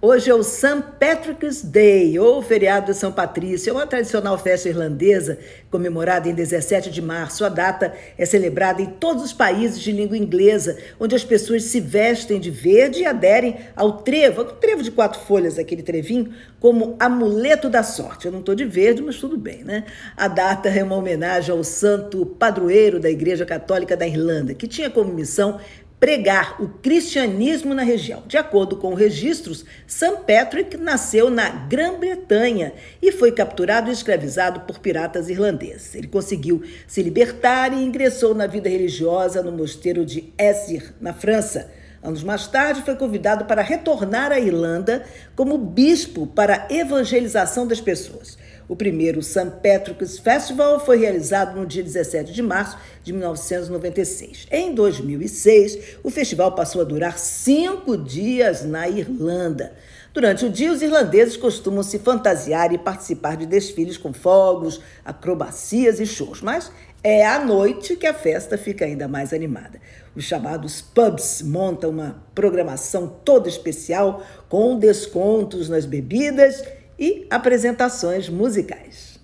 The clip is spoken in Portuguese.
Hoje é o St. Patrick's Day, ou feriado de São Patrício, é uma tradicional festa irlandesa comemorada em 17 de março. A data é celebrada em todos os países de língua inglesa, onde as pessoas se vestem de verde e aderem ao trevo, o trevo de quatro folhas, aquele trevinho, como amuleto da sorte. Eu não estou de verde, mas tudo bem, né? A data é uma homenagem ao santo padroeiro da Igreja Católica da Irlanda, que tinha como missão pregar o cristianismo na região. De acordo com registros, St. Patrick nasceu na Grã-Bretanha e foi capturado e escravizado por piratas irlandeses. Ele conseguiu se libertar e ingressou na vida religiosa no mosteiro de Essir, na França. Anos mais tarde, foi convidado para retornar à Irlanda como bispo para a evangelização das pessoas. O primeiro St. Patrick's Festival foi realizado no dia 17 de março de 1996. Em 2006, o festival passou a durar cinco dias na Irlanda. Durante o dia, os irlandeses costumam se fantasiar e participar de desfiles com fogos, acrobacias e shows, mas é à noite que a festa fica ainda mais animada. Os chamados pubs montam uma programação toda especial, com descontos nas bebidas e apresentações musicais.